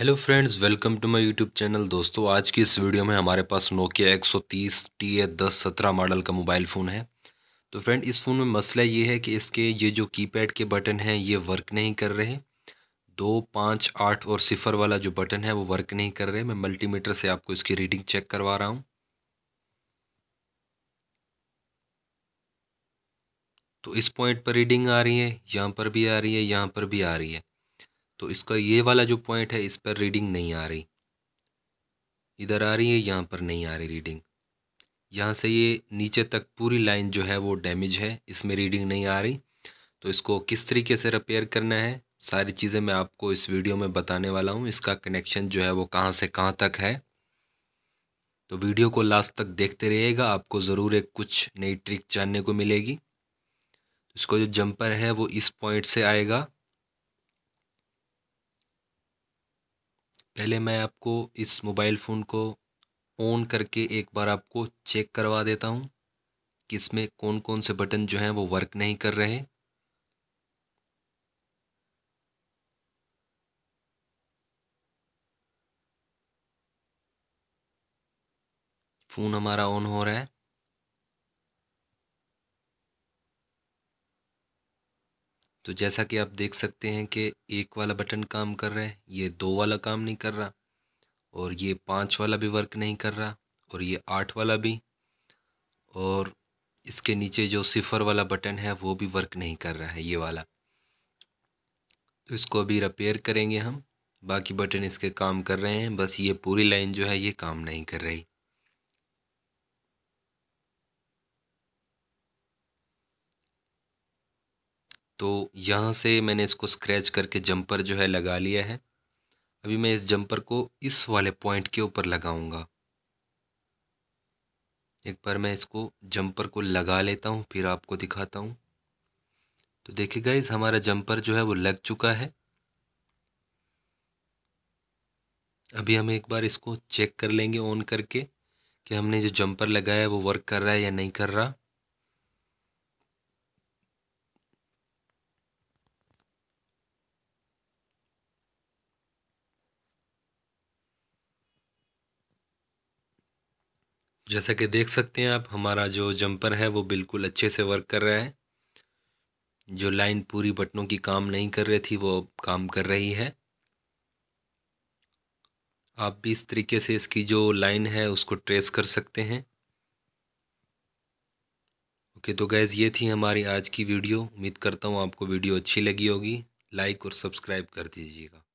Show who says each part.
Speaker 1: hello friends welcome to my YouTube channel दोस्तों आज की इस वीडियो में हमारे पास नोकिया 130 टी ए दस सत्रह मॉडल का मोबाइल फ़ोन है तो फ्रेंड इस फ़ोन में मसला ये है कि इसके ये जो कीपैड के बटन हैं ये वर्क नहीं कर रहे दो पाँच आठ और सिफर वाला जो बटन है वो वर्क नहीं कर रहे मैं मल्टीमीटर से आपको इसकी रीडिंग चेक करवा रहा हूँ तो इस पॉइंट पर रीडिंग आ रही है यहाँ पर भी आ रही है यहाँ पर भी आ रही है तो इसका ये वाला जो पॉइंट है इस पर रीडिंग नहीं आ रही इधर आ रही है यहाँ पर नहीं आ रही रीडिंग यहाँ से ये नीचे तक पूरी लाइन जो है वो डैमेज है इसमें रीडिंग नहीं आ रही तो इसको किस तरीके से रिपेयर करना है सारी चीज़ें मैं आपको इस वीडियो में बताने वाला हूँ इसका कनेक्शन जो है वो कहाँ से कहाँ तक है तो वीडियो को लास्ट तक देखते रहिएगा आपको ज़रूर एक कुछ नई ट्रिक जानने को मिलेगी इसको जो जंपर है वो इस पॉइंट से आएगा पहले मैं आपको इस मोबाइल फ़ोन को ऑन करके एक बार आपको चेक करवा देता हूँ कि इसमें कौन कौन से बटन जो हैं वो वर्क नहीं कर रहे फ़ोन हमारा ऑन हो रहा है तो जैसा कि आप देख सकते हैं कि एक वाला बटन काम कर रहा है ये दो वाला काम नहीं कर रहा और ये पाँच वाला भी वर्क नहीं कर रहा और ये आठ वाला भी और इसके नीचे जो सिफ़र वाला बटन है वो भी वर्क नहीं कर रहा है ये वाला तो इसको अभी रिपेयर करेंगे हम बाकी बटन इसके काम कर रहे हैं बस ये पूरी लाइन जो है ये काम नहीं कर रही तो यहाँ से मैंने इसको स्क्रैच करके जंपर जो है लगा लिया है अभी मैं इस जंपर को इस वाले पॉइंट के ऊपर लगाऊंगा एक बार मैं इसको जंपर को लगा लेता हूँ फिर आपको दिखाता हूँ तो देखिए गाइज हमारा जंपर जो है वो लग चुका है अभी हम एक बार इसको चेक कर लेंगे ऑन करके कि हमने जो जंपर लगाया है वो वर्क कर रहा है या नहीं कर रहा जैसा कि देख सकते हैं आप हमारा जो जंपर है वो बिल्कुल अच्छे से वर्क कर रहा है जो लाइन पूरी बटनों की काम नहीं कर रही थी वो काम कर रही है आप भी इस तरीके से इसकी जो लाइन है उसको ट्रेस कर सकते हैं ओके तो गैज़ ये थी हमारी आज की वीडियो उम्मीद करता हूँ आपको वीडियो अच्छी लगी होगी लाइक और सब्सक्राइब कर दीजिएगा